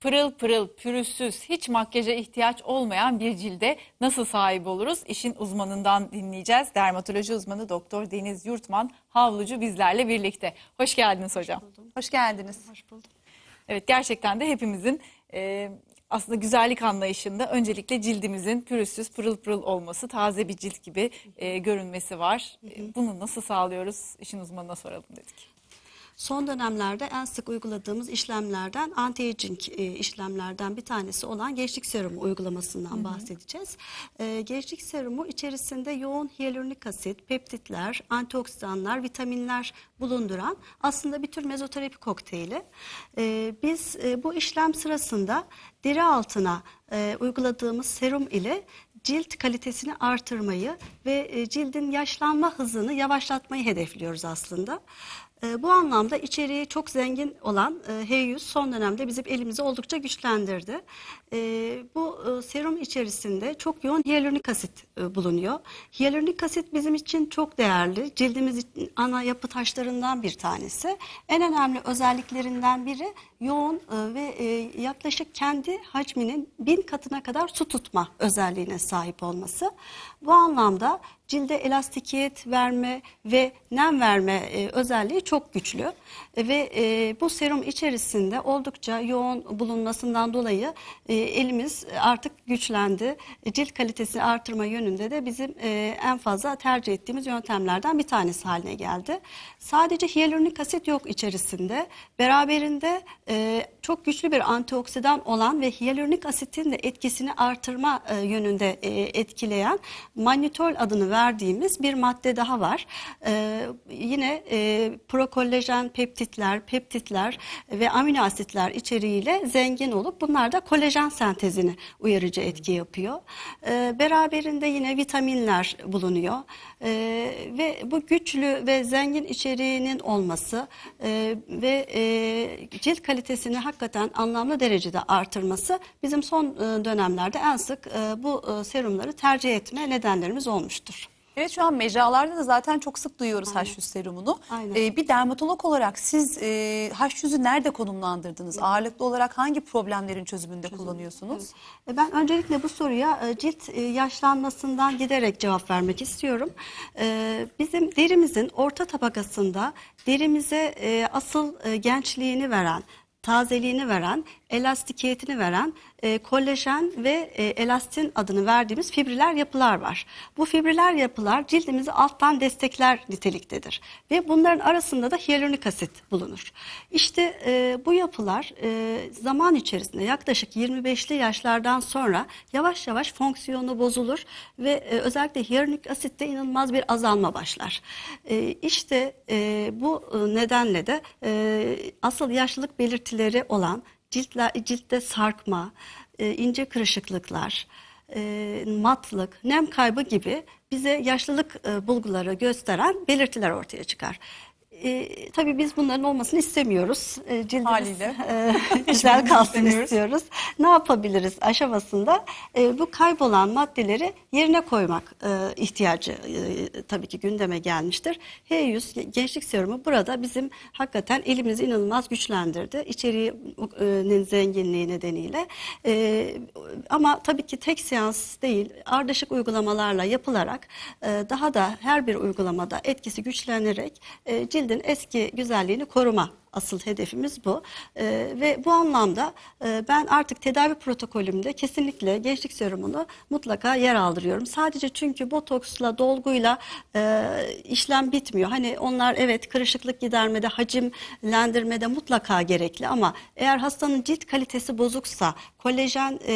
pırıl pırıl, pürüzsüz, hiç makyaja ihtiyaç olmayan bir cilde nasıl sahip oluruz? İşin uzmanından dinleyeceğiz. Dermatoloji uzmanı Doktor Deniz Yurtman Havlucu bizlerle birlikte. Hoş geldiniz hocam. Hoş, Hoş geldiniz. Hoş bulduk. Evet gerçekten de hepimizin e, aslında güzellik anlayışında öncelikle cildimizin pürüzsüz, pırıl pırıl olması, taze bir cilt gibi e, görünmesi var. E, bunu nasıl sağlıyoruz? İşin uzmanına soralım dedik son dönemlerde en sık uyguladığımız işlemlerden anti-aging e, işlemlerden bir tanesi olan gençlik serumu uygulamasından Hı-hı. bahsedeceğiz. E, gençlik serumu içerisinde yoğun hyaluronik asit, peptitler, antioksidanlar, vitaminler bulunduran aslında bir tür mezoterapi kokteyli. E, biz e, bu işlem sırasında deri altına e, uyguladığımız serum ile cilt kalitesini artırmayı ve e, cildin yaşlanma hızını yavaşlatmayı hedefliyoruz aslında. E, bu anlamda içeriği çok zengin olan e, h son dönemde bizim elimizi oldukça güçlendirdi. E, bu e, serum içerisinde çok yoğun hyaluronik asit e, bulunuyor. Hyaluronik asit bizim için çok değerli. Cildimiz ana yapı taşlarından bir tanesi. En önemli özelliklerinden biri yoğun e, ve e, yaklaşık kendi hacminin bin katına kadar su tutma özelliğine sahip olması. Bu anlamda cilde elastikiyet verme ve nem verme e, özelliği çok güçlü. E, ve e, bu serum içerisinde oldukça yoğun bulunmasından dolayı e, elimiz artık güçlendi. E, cilt kalitesini artırma yönünde de bizim e, en fazla tercih ettiğimiz yöntemlerden bir tanesi haline geldi. Sadece hyaluronik asit yok içerisinde. Beraberinde e, çok güçlü bir antioksidan olan ve hyaluronik asitin de etkisini artırma e, yönünde e, etkileyen manitol adını ver verdiğimiz bir madde daha var. E, yine e, prokolajen peptitler, peptitler ve amino asitler içeriğiyle zengin olup bunlar da kolajen sentezini uyarıcı etki yapıyor. E, beraberinde yine vitaminler bulunuyor. E, ve bu güçlü ve zengin içeriğinin olması e, ve e, cilt kalitesini hakikaten anlamlı derecede artırması bizim son e, dönemlerde en sık e, bu e, serumları tercih etme nedenlerimiz olmuştur. Evet şu an mecralarda da zaten çok sık duyuyoruz Aynen. H100 serumunu. Aynen. Ee, bir dermatolog olarak siz e, H100'ü nerede konumlandırdınız? Evet. Ağırlıklı olarak hangi problemlerin çözümünde Çözüm. kullanıyorsunuz? Evet. E, ben öncelikle bu soruya e, cilt e, yaşlanmasından giderek cevap vermek istiyorum. bizim derimizin orta tabakasında derimize asıl gençliğini veren tazeliğini veren, elastikiyetini veren e, kolajen ve e, elastin adını verdiğimiz fibriler yapılar var. Bu fibriler yapılar cildimizi alttan destekler niteliktedir ve bunların arasında da hyaluronik asit bulunur. İşte e, bu yapılar e, zaman içerisinde yaklaşık 25'li yaşlardan sonra yavaş yavaş fonksiyonu bozulur ve e, özellikle hyaluronik asitte inanılmaz bir azalma başlar. E, işte e, bu e, nedenle de e, asıl yaşlılık belirtileri belirtileri olan ciltler, ciltte sarkma, e, ince kırışıklıklar, e, matlık, nem kaybı gibi bize yaşlılık e, bulguları gösteren belirtiler ortaya çıkar. E, tabii biz bunların olmasını istemiyoruz. E, cildimiz Haliyle. E, güzel kalsın istiyoruz. Ne yapabiliriz aşamasında? E, bu kaybolan maddeleri yerine koymak e, ihtiyacı e, tabii ki gündeme gelmiştir. H100 gençlik serumu burada bizim hakikaten elimizi inanılmaz güçlendirdi. İçeriğinin e, zenginliği nedeniyle. E, ama tabii ki tek seans değil, ardışık uygulamalarla yapılarak e, daha da her bir uygulamada etkisi güçlenerek e, cilt cildin eski güzelliğini koruma asıl hedefimiz bu. ee, ve bu anlamda e, ben artık tedavi protokolümde kesinlikle gençlik serumunu mutlaka yer aldırıyorum. Sadece çünkü botoksla, dolguyla e, işlem bitmiyor. Hani onlar evet kırışıklık gidermede, hacimlendirmede mutlaka gerekli ama eğer hastanın cilt kalitesi bozuksa, kolajen, e,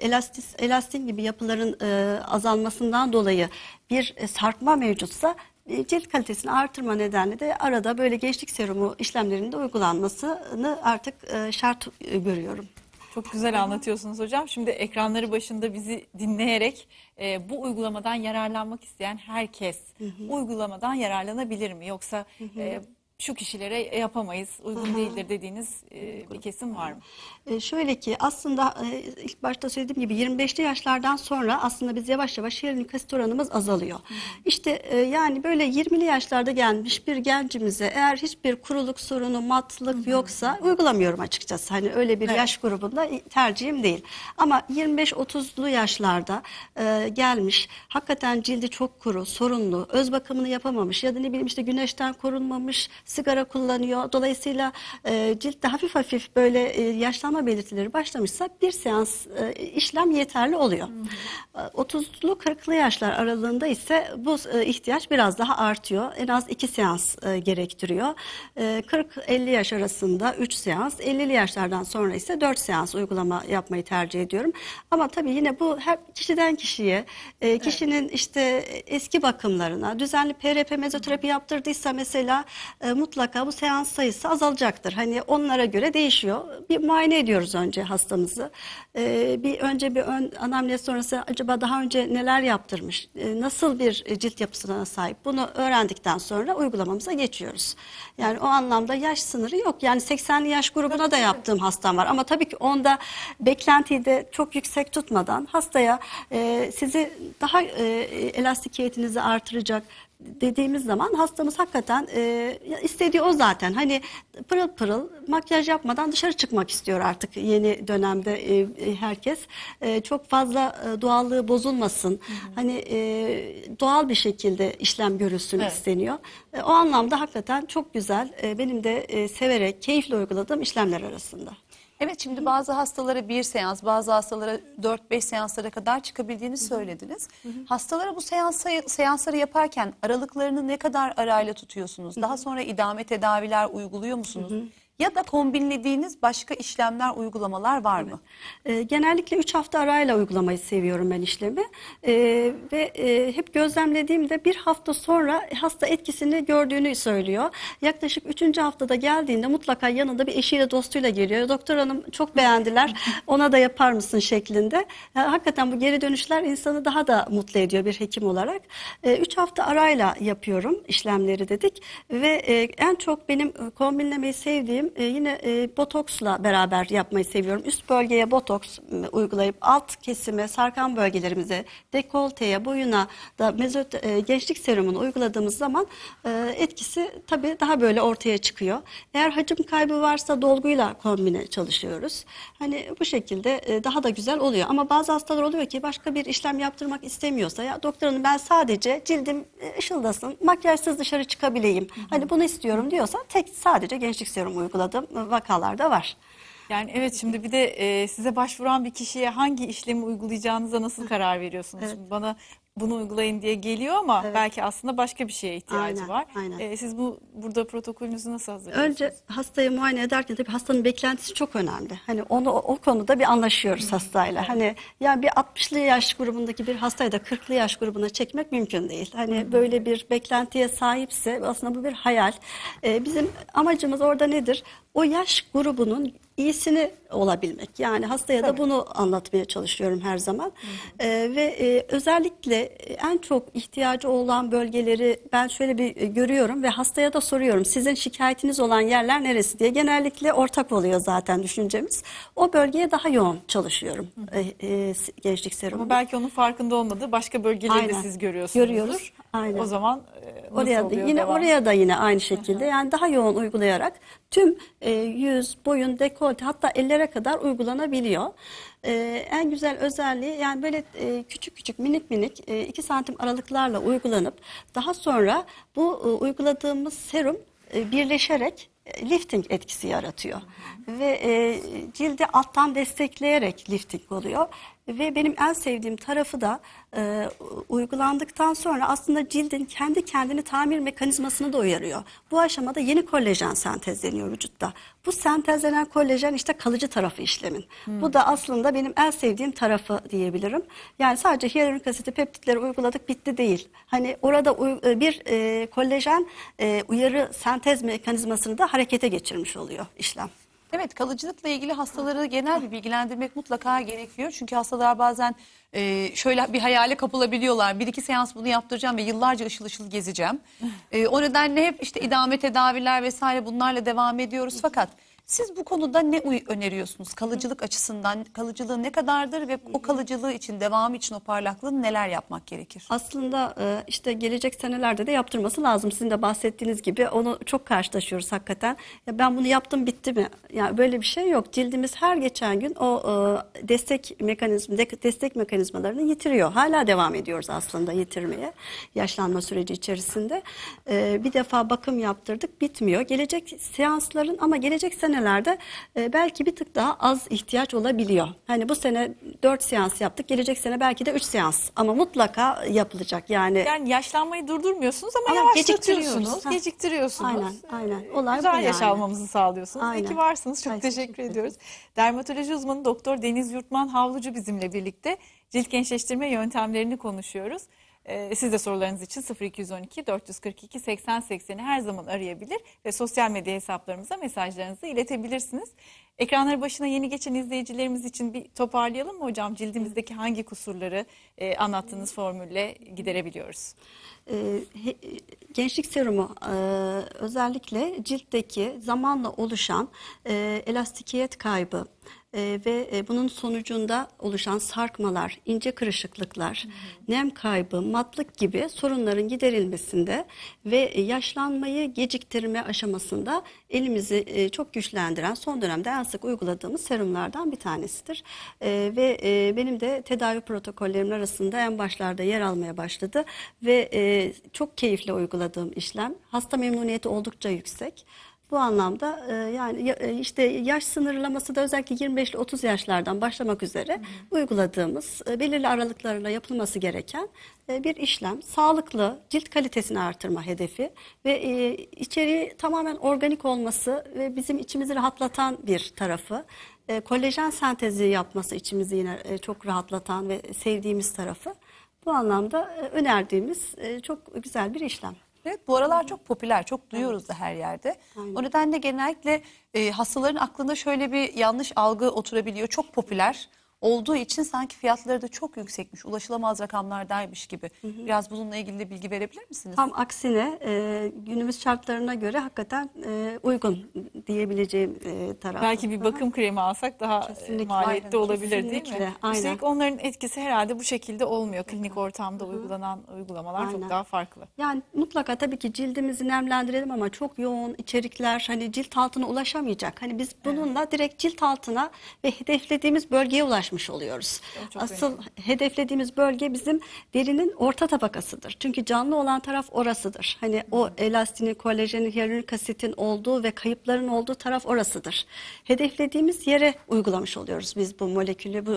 elastis, elastin gibi yapıların e, azalmasından dolayı bir e, sarkma mevcutsa ee, cilt kalitesini artırma nedeniyle de arada böyle gençlik serumu işlemlerinde uygulanmasını artık e, şart e, görüyorum. Çok güzel anlatıyorsunuz hocam. Şimdi ekranları başında bizi dinleyerek e, bu uygulamadan yararlanmak isteyen herkes hı hı. uygulamadan yararlanabilir mi? Yoksa hı hı. E, şu kişilere e, yapamayız, uygun Aha. değildir dediğiniz e, bir kesim var mı? E, şöyle ki aslında e, ilk başta söylediğim gibi 25'li yaşlardan sonra aslında biz yavaş yavaş şehrinin kasit oranımız azalıyor. Hı. İşte e, yani böyle 20'li yaşlarda gelmiş bir gencimize eğer hiçbir kuruluk sorunu, matlık Hı. yoksa uygulamıyorum açıkçası. Hani öyle bir evet. yaş grubunda tercihim değil. Ama 25-30'lu yaşlarda e, gelmiş hakikaten cildi çok kuru, sorunlu, öz bakımını yapamamış ya da ne bileyim işte güneşten korunmamış, sigara kullanıyor. Dolayısıyla e, ciltte hafif hafif böyle e, yaşlanma belirtileri başlamışsa bir seans e, işlem yeterli oluyor. Hmm. 30'lu 40'lı yaşlar aralığında ise bu e, ihtiyaç biraz daha artıyor. En az iki seans e, gerektiriyor. E, 40-50 yaş arasında 3 seans, 50'li yaşlardan sonra ise 4 seans uygulama yapmayı tercih ediyorum. Ama tabii yine bu her kişiden kişiye, e, kişinin evet. işte eski bakımlarına, düzenli PRP mezoterapi yaptırdıysa mesela e, mutlaka bu seans sayısı azalacaktır. Hani onlara göre değişiyor. Bir muayene ediyoruz önce hastamızı. E, bir önce bir ön anamnez sonrası acaba daha önce neler yaptırmış? E, nasıl bir cilt yapısına sahip? Bunu öğrendikten sonra uygulamamıza geçiyoruz. Yani o anlamda yaş sınırı yok. Yani 80'li yaş grubuna da yaptığım hastam var ama tabii ki onda beklentiyi de çok yüksek tutmadan hastaya e, sizi daha e, elastikiyetinizi artıracak dediğimiz zaman hastamız hakikaten e, istediği o zaten. Hani pırıl pırıl makyaj yapmadan dışarı çıkmak istiyor artık yeni dönemde e, e herkes. E, çok fazla e, doğallığı bozulmasın. Hı hı. Hani e, doğal bir şekilde işlem görülsün evet. isteniyor. E, o anlamda hakikaten çok güzel. E, benim de e, severek, keyifle uyguladığım işlemler arasında. Evet şimdi bazı hastalara bir seans, bazı hastalara 4-5 seanslara kadar çıkabildiğini söylediniz. Hı hı. Hastalara bu seans, seansları yaparken aralıklarını ne kadar arayla tutuyorsunuz? Daha sonra idame tedaviler uyguluyor musunuz? Hı hı ya da kombinlediğiniz başka işlemler, uygulamalar var mı? Evet. E, genellikle 3 hafta arayla uygulamayı seviyorum ben işlemi. E, ve e, hep gözlemlediğimde bir hafta sonra hasta etkisini gördüğünü söylüyor. Yaklaşık 3. haftada geldiğinde mutlaka yanında bir eşiyle dostuyla geliyor. Doktor hanım çok beğendiler ona da yapar mısın şeklinde. Yani, hakikaten bu geri dönüşler insanı daha da mutlu ediyor bir hekim olarak. 3 e, ee, hafta arayla yapıyorum işlemleri dedik. Ve e, en çok benim e, kombinlemeyi sevdiğim benim e, ee, yine e, botoksla beraber yapmayı seviyorum. Üst bölgeye botoks e, uygulayıp alt kesime, sarkan bölgelerimize, dekolteye, boyuna da mezot e, gençlik serumunu uyguladığımız zaman e, etkisi tabii daha böyle ortaya çıkıyor. Eğer hacim kaybı varsa dolguyla kombine çalışıyoruz. Hani bu şekilde e, daha da güzel oluyor. Ama bazı hastalar oluyor ki başka bir işlem yaptırmak istemiyorsa ya doktor ben sadece cildim e, ışıldasın, makyajsız dışarı çıkabileyim. Hı hı. Hani bunu istiyorum diyorsa tek sadece gençlik serumu uyguluyorum uyguladığım vakalar da var. Yani evet şimdi bir de e, size başvuran bir kişiye hangi işlemi uygulayacağınıza nasıl karar veriyorsunuz? Evet. bana bunu uygulayın diye geliyor ama evet. belki aslında başka bir şeye ihtiyacı aynen, var. Aynen. Ee, siz bu burada protokolünüzü nasıl hazırlıyorsunuz? Önce hastayı muayene ederken tabii hastanın beklentisi çok önemli. Hani onu o konuda bir anlaşıyoruz hastayla. Evet. Hani yani bir 60'lı yaş grubundaki bir hastayı da 40'lı yaş grubuna çekmek mümkün değil. Hani hı böyle bir beklentiye sahipse aslında bu bir hayal. Ee, bizim amacımız orada nedir? O yaş grubunun iyisini olabilmek. Yani hastaya Tabii. da bunu anlatmaya çalışıyorum her zaman. E, ve e, özellikle en çok ihtiyacı olan bölgeleri ben şöyle bir e, görüyorum ve hastaya da soruyorum. Sizin şikayetiniz olan yerler neresi diye. Genellikle ortak oluyor zaten düşüncemiz. O bölgeye daha yoğun çalışıyorum ee, E, e, gençlik serumu. Ama belki onun farkında olmadığı başka bölgeleri de siz görüyorsunuz. Görüyoruz. Aynen. O zaman e, oraya da, yine devam? oraya da yine aynı şekilde hı hı. yani daha yoğun uygulayarak tüm e, yüz, boyun, dekolte hatta ellere yıllara kadar uygulanabiliyor. Ee, en güzel özelliği yani böyle e, küçük küçük minik minik e, santim aralıklarla uygulanıp daha sonra bu e, uyguladığımız serum e, birleşerek e, lifting etkisi yaratıyor. Hı hı. Ve e, cildi alttan destekleyerek lifting oluyor ve benim en sevdiğim tarafı da e, uygulandıktan sonra aslında cildin kendi kendini tamir mekanizmasını da uyarıyor. Bu aşamada yeni kolajen sentezleniyor vücutta. Bu sentezlenen kolajen işte kalıcı tarafı işlemin. Hmm. Bu da aslında benim en sevdiğim tarafı diyebilirim. Yani sadece hyaluronik asiti peptitleri uyguladık bitti değil. Hani orada e, bir e, kolajen e, uyarı sentez mekanizmasını da harekete geçirmiş oluyor işlem. Evet kalıcılıkla ilgili hastaları genel bir bilgilendirmek mutlaka gerekiyor. Çünkü hastalar bazen e, şöyle bir hayale kapılabiliyorlar. Bir iki seans bunu yaptıracağım ve yıllarca ışıl ışıl gezeceğim. E, o nedenle hep işte idame tedaviler vesaire bunlarla devam ediyoruz. Fakat siz bu konuda ne öneriyorsunuz? Kalıcılık açısından kalıcılığı ne kadardır ve o kalıcılığı için, devamı için o parlaklığı neler yapmak gerekir? Aslında e, işte gelecek senelerde de yaptırması lazım. Sizin de bahsettiğiniz gibi onu çok karşılaşıyoruz hakikaten. Ya ben bunu yaptım bitti mi? Yani böyle bir şey yok. Cildimiz her geçen gün o e, destek mekanizm destek mekanizmalarını yitiriyor. Hala devam ediyoruz aslında yitirmeye yaşlanma süreci içerisinde. E, bir defa bakım yaptırdık bitmiyor. Gelecek seansların ama gelecek sene senelerde e, belki bir tık daha az ihtiyaç olabiliyor. Hani bu sene 4 seans yaptık. Gelecek sene belki de 3 seans ama mutlaka yapılacak. Yani Yani yaşlanmayı durdurmuyorsunuz ama, Ama yavaşlatıyorsunuz, geciktiriyorsunuz. Aynen, ee, aynen. Olay Güzel bu yani. yaşamamızı sağlıyorsunuz. Aynen. İyi varsınız. Çok Ay, teşekkür ediyoruz. Dermatoloji uzmanı Doktor Deniz Yurtman Havlucu bizimle birlikte cilt gençleştirme yöntemlerini konuşuyoruz. E, siz de sorularınız için 0212 442 80 her zaman arayabilir ve sosyal medya hesaplarımıza mesajlarınızı iletebilirsiniz. Ekranları başına yeni geçen izleyicilerimiz için bir toparlayalım mı hocam? Cildimizdeki hangi kusurları e, anlattığınız formülle giderebiliyoruz? E, gençlik serumu e, özellikle ciltteki zamanla oluşan e, elastikiyet kaybı, ee, ve e, bunun sonucunda oluşan sarkmalar, ince kırışıklıklar, nem kaybı, matlık gibi sorunların giderilmesinde ve yaşlanmayı geciktirme aşamasında elimizi e, çok güçlendiren son dönemde en sık uyguladığımız serumlardan bir tanesidir. Ee, ve e, benim de tedavi protokollerim arasında en başlarda yer almaya başladı ve çok keyifle uyguladığım işlem. Hasta memnuniyeti oldukça yüksek. Bu anlamda e, yani e, işte yaş sınırlaması da özellikle 25 ile 30 yaşlardan başlamak üzere uyguladığımız e, belirli aralıklarla yapılması gereken bir işlem. Sağlıklı cilt kalitesini artırma hedefi ve e, içeriği tamamen organik olması ve bizim içimizi rahatlatan bir tarafı. kolajen sentezi yapması içimizi yine çok rahatlatan ve sevdiğimiz tarafı. Bu anlamda önerdiğimiz çok güzel bir işlem. Evet bu aralar çok popüler, çok duyuyoruz evet. da her yerde. Aynen. O nedenle genellikle e, hastaların aklında şöyle bir yanlış algı oturabiliyor. Çok popüler olduğu için sanki fiyatları da çok yüksekmiş, ulaşılamaz rakamlardaymış gibi. Hı hı. Biraz bununla ilgili de bilgi verebilir misiniz? Tam aksine e, günümüz şartlarına göre hakikaten e, uygun diyebileceğim e, taraf. Belki bir bakım kremi alsak daha e, kesinlikle, maliyetli aynen, olabilir kesinlikle, değil mi? Aynen. Üstelik onların etkisi herhalde bu şekilde olmuyor. Klinik ortamda hı hı. uygulanan uygulamalar aynen. çok daha farklı. Yani mutlaka tabii ki cildimizi nemlendirelim ama çok yoğun içerikler hani cilt altına ulaşamayacak. Hani biz bununla evet. direkt cilt altına ve hedeflediğimiz bölgeye ulaşmak açmış oluyoruz. Çok Asıl önemli. hedeflediğimiz bölge bizim derinin orta tabakasıdır. Çünkü canlı olan taraf orasıdır. Hani Hı. o hmm. elastini, kolajenin, hyaluronik asitin olduğu ve kayıpların olduğu taraf orasıdır. Hedeflediğimiz yere uygulamış oluyoruz biz bu molekülü, bu,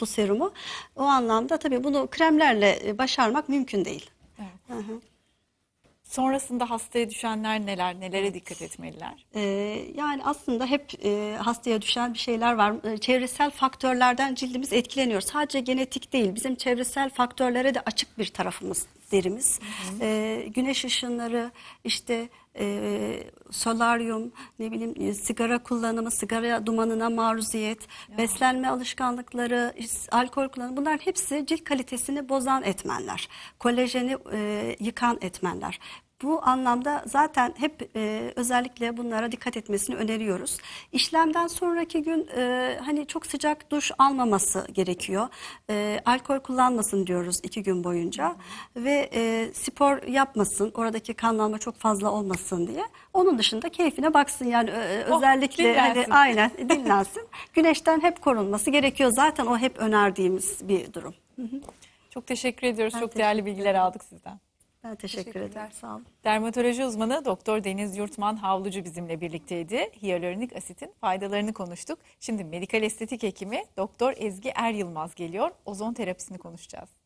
bu serumu. O anlamda tabii bunu kremlerle e, başarmak mümkün değil. Evet. Hı -hı. Sonrasında hastaya düşenler neler, nelere dikkat etmeliler? Ee, yani aslında hep e, hastaya düşen bir şeyler var. E, çevresel faktörlerden cildimiz etkileniyor. Sadece genetik değil, bizim çevresel faktörlere de açık bir tarafımız derimiz. Hı hı. E, güneş ışınları, işte e, solaryum, ne bileyim e, sigara kullanımı, sigara dumanına maruziyet, ya. beslenme alışkanlıkları, alkol kullanımı bunlar hepsi cilt kalitesini bozan etmenler. Kolajeni e, yıkan etmenler. Bu anlamda zaten hep e, özellikle bunlara dikkat etmesini öneriyoruz. İşlemden sonraki gün e, hani çok sıcak duş almaması gerekiyor. E, alkol kullanmasın diyoruz iki gün boyunca ve e, spor yapmasın. Oradaki kanlanma çok fazla olmasın diye. Onun dışında keyfine baksın yani e, özellikle oh, hani, aynen dinlensin. Güneşten hep korunması gerekiyor. Zaten o hep önerdiğimiz bir durum. Çok teşekkür ediyoruz. Ben çok teşekkür değerli bilgiler aldık sizden. Ben teşekkür ederim. Sağ olun. Dermatoloji uzmanı Doktor Deniz Yurtman Havlucu bizimle birlikteydi. Hyaluronik asitin faydalarını konuştuk. Şimdi medikal estetik hekimi Doktor Ezgi Er Yılmaz geliyor. Ozon terapisini konuşacağız.